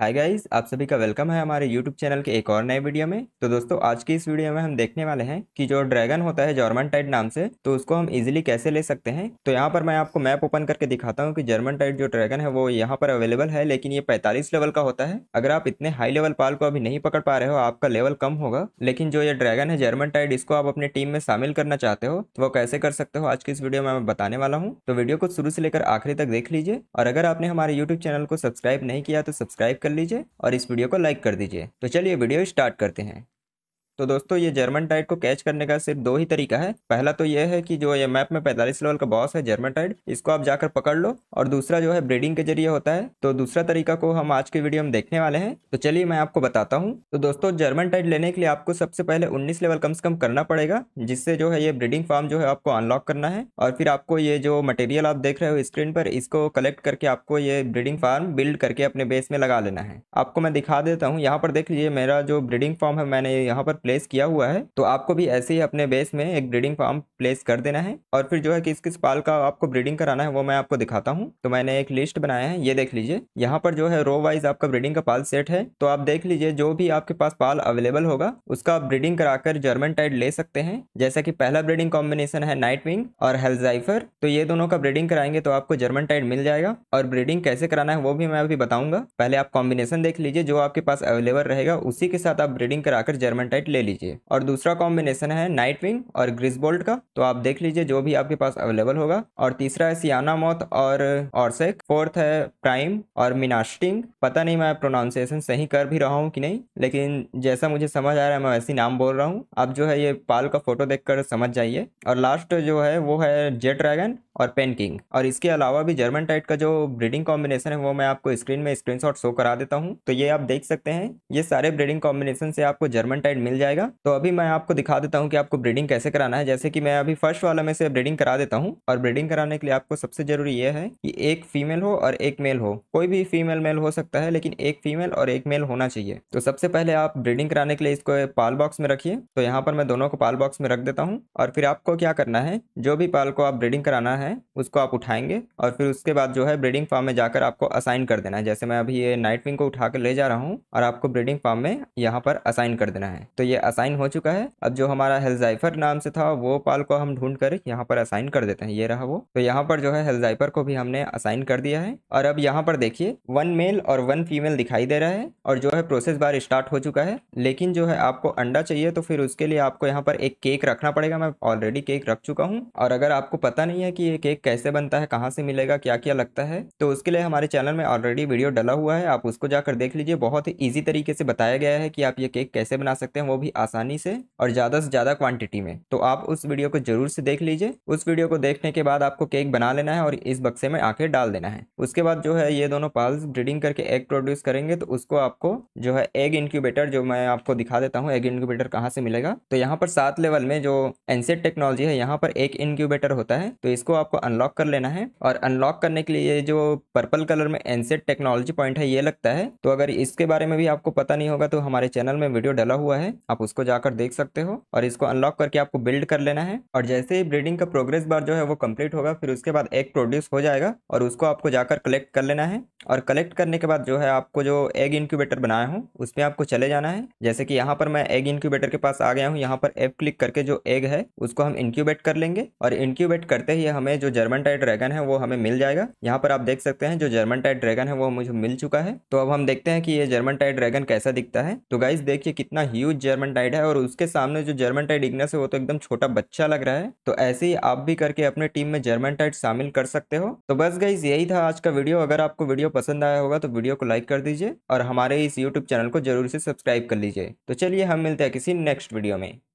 hi guys आप सभी का वेलकम है हमारे यूट्यूब चैनल के एक और नए वीडियो में तो दोस्तों आज की इस वीडियो में हम देखने वाले हैं कि जो ड्रैगन होता है जर्मन टाइड नाम से तो उसको हम इजीली कैसे ले सकते हैं तो यहाँ पर मैं आपको मैप ओपन करके दिखाता हूँ कि जर्मन टाइड जो ड्रैगन है वो यहाँ पर अवेलेबल है लेकिन ये पैंतालीस लेवल का होता है अगर आप इतने हाई लेवल पाल को अभी नहीं पकड़ पा रहे हो आपका लेवल कम होगा लेकिन जो ये ड्रैगन है जर्मन टाइड इसको आप अपने टीम में शामिल करना चाहते हो तो वो कैसे कर सकते हो आज की इस वीडियो में मैं बताने वाला हूँ तो वीडियो को शुरू से लेकर आखिरी तक देख लीजिए और अगर आपने हमारे यूट्यूब चैनल को सब्सक्राइब नहीं किया तो सब्सक्राइब कर लीजिए और इस वीडियो को लाइक कर दीजिए तो चलिए वीडियो स्टार्ट करते हैं तो दोस्तों ये जर्मन टाइड को कैच करने का सिर्फ दो ही तरीका है पहला तो ये है कि जो ये मैप में 45 लेवल का बॉस है जर्मन टाइड इसको आप जाकर पकड़ लो और दूसरा जो है ब्रीडिंग के जरिए होता है तो दूसरा तरीका को हम आज के वीडियो में देखने वाले हैं तो चलिए मैं आपको बताता हूँ तो दोस्तों जर्मन टाइड लेने के लिए आपको सबसे पहले उन्नीस लेवल कम से कम करना पड़ेगा जिससे जो है ये ब्रीडिंग फार्म जो है आपको अनलॉक करना है और फिर आपको ये जो मटेरियल आप देख रहे हो स्क्रीन पर इसको कलेक्ट करके आपको ये ब्रीडिंग फार्म बिल्ड करके अपने बेस में लगा लेना है आपको मैं दिखा देता हूँ यहाँ पर देख लीजिए मेरा जो ब्रीडिंग फार्म है मैंने यहाँ पर प्लेस किया हुआ है तो आपको भी ऐसे ही अपने बेस में एक ब्रीडिंग फार्म प्लेस कर देना है और फिर जो है किस किस पाल का आपको ब्रीडिंग कराना है वो मैं आपको दिखाता हूँ तो मैंने एक लिस्ट बनाया है ये देख लीजिए यहाँ पर जो है रो वाइज आपका ब्रीडिंग का पाल सेट है तो आप देख लीजिए जो भी आपके पास पाल अवेलेबल होगा उसका आप ब्रीडिंग कराकर जर्मन टाइड ले सकते हैं जैसा की पहला ब्रीडिंग कॉम्बिनेशन है नाइट विंग और हेल्जाइफर तो ये दोनों का ब्रीडिंग कराएंगे तो आपको जर्मन टाइड मिल जाएगा और ब्रीडिंग कैसे कराना है वो भी मैं अभी बताऊंगा पहले आप कॉम्बिनेशन देख लीजिए जो आपके पास अवेलेबल रहेगा उसी के साथ आप ब्रीडिंग कराकर जर्मन टाइट ले ले लीजिए और दूसरा कॉम्बिनेशन है नाइट विंग और ग्रिसबोल्ट का तो आप देख लीजिए जो भी आपके पास अवेलेबल होगा और तीसरा है सियाना मौत और ऑर्सेक फोर्थ है प्राइम और मिनास्टिंग पता नहीं मैं प्रोनाउंसिएशन सही कर भी रहा हूँ कि नहीं लेकिन जैसा मुझे समझ आ रहा है मैं वैसे नाम बोल रहा हूँ आप जो है ये पाल का फोटो देख समझ जाइए और लास्ट जो है वो है जेट ड्रैगन और पेन किंग और इसके अलावा भी जर्मन टाइट का जो ब्रीडिंग कॉम्बिनेशन है वो मैं आपको स्क्रीन में स्क्रीन शो करा देता हूँ तो ये आप देख सकते हैं ये सारे ब्रीडिंग कॉम्बिनेशन से आपको जर्मन टाइट मिल जाएगा तो अभी मैं आपको दिखा देता हूँ कि आपको ब्रीडिंग कैसे कराना है जैसे कि मैं अभी फर्स्ट वाला में से ब्रीडिंग करा देता हूँ और ब्रीडिंग कराने के लिए आपको सबसे जरूरी यह है कि एक फीमेल हो और एक मेल हो कोई भी फीमेल मेल हो सकता है लेकिन एक फीमेल और एक मेल होना चाहिए तो सबसे पहले आप ब्रीडिंग कराने के लिए इसको पाल बॉक्स में रखिए तो यहाँ पर मैं दोनों को पाल बॉक्स में रख देता हूँ और फिर आपको क्या करना है जो भी पाल को आप ब्रीडिंग कराना है है उसको आप उठाएंगे और फिर उसके बाद जो है ब्रीडिंग फार्म में जाकर आपको असाइन कर देना है जैसे मैं अभी ये नाइट विंग को उठा कर ले जा रहा हूँ और आपको ब्रीडिंग फार्म में यहाँ पर असाइन कर देना है तो ये असाइन हो चुका है अब जो हमारा हेल्जाइफर नाम से था वो पाल को हम ढूंढ कर यहाँ पर असाइन कर देते हैं ये रहा वो तो यहाँ पर जो है हेल्जाइफर को भी हमने असाइन कर दिया है और अब यहाँ पर देखिए वन मेल और वन फीमेल दिखाई दे रहा है और जो है प्रोसेस बार स्टार्ट हो चुका है लेकिन जो है आपको अंडा चाहिए तो फिर उसके लिए आपको यहाँ पर एक केक रखना पड़ेगा मैं ऑलरेडी केक रख चुका हूँ और अगर आपको पता नहीं है कि ये ये केक कैसे बनता है कहाँ से मिलेगा क्या क्या लगता है तो उसके लिए हमारे चैनल में ऑलरेडी वीडियो डला हुआ है आप उसको जाकर देख लीजिए बहुत ही ईजी तरीके से बताया गया है कि आप ये केक कैसे बना सकते हैं वो भी आसानी से और ज़्यादा से ज़्यादा क्वांटिटी में तो आप उस वीडियो को जरूर से देख लीजिए उस वीडियो को देखने के बाद आपको केक बना लेना है और इस बक्से में आके डाल देना है उसके बाद जो है ये दोनों पाल्स ब्रीडिंग करके एग प्रोड्यूस करेंगे तो उसको आपको जो है एग इंक्यूबेटर जो मैं आपको दिखा देता हूँ एग इंक्यूबेटर कहाँ से मिलेगा तो यहाँ पर सात लेवल में जो एनसेट टेक्नोलॉजी है यहाँ पर एक इंक्यूबेटर होता है तो इसको आप आपको अनलॉक कर लेना है और अनलॉक करने के लिए ये जो पर्पल कलर में एनसेट टेक्नोलॉजी पॉइंट है ये लगता है तो अगर इसके बारे में भी आपको पता नहीं होगा तो हमारे चैनल में वीडियो डला हुआ है आप उसको जाकर देख सकते हो और इसको अनलॉक करके आपको बिल्ड कर लेना है और जैसे ही ब्रीडिंग का प्रोग्रेस बार जो है वो कम्प्लीट होगा फिर उसके बाद एग प्रोड्यूस हो जाएगा और उसको आपको जाकर कलेक्ट कर लेना है और कलेक्ट करने के बाद जो है आपको जो एग इंक्यूबेटर बनाया हूँ उसमें आपको चले जाना है जैसे कि यहाँ पर मैं एग इंक्यूबेटर के पास आ गया हूँ यहाँ पर एप क्लिक करके जो एग है उसको हम इंक्यूबेट कर लेंगे और इंक्यूबेट करते ही हमें हमें जो जर्मन टाइट ड्रैगन है वो हमें मिल जाएगा यहाँ पर आप देख सकते हैं जो जर्मन टाइट ड्रैगन है वो मुझे मिल चुका है तो अब हम देखते हैं कि ये जर्मन टाइट ड्रैगन कैसा दिखता है तो गाइज देखिए कितना ह्यूज जर्मन टाइट है और उसके सामने जो जर्मन टाइट इग्नस है वो तो एकदम छोटा बच्चा लग रहा है तो ऐसे ही आप भी करके अपने टीम में जर्मन टाइट शामिल कर सकते हो तो बस गाइज यही था आज का वीडियो अगर आपको वीडियो पसंद आया होगा तो वीडियो को लाइक कर दीजिए और हमारे इस यूट्यूब चैनल को जरूर से सब्सक्राइब कर लीजिए तो चलिए हम मिलते हैं किसी नेक्स्ट वीडियो में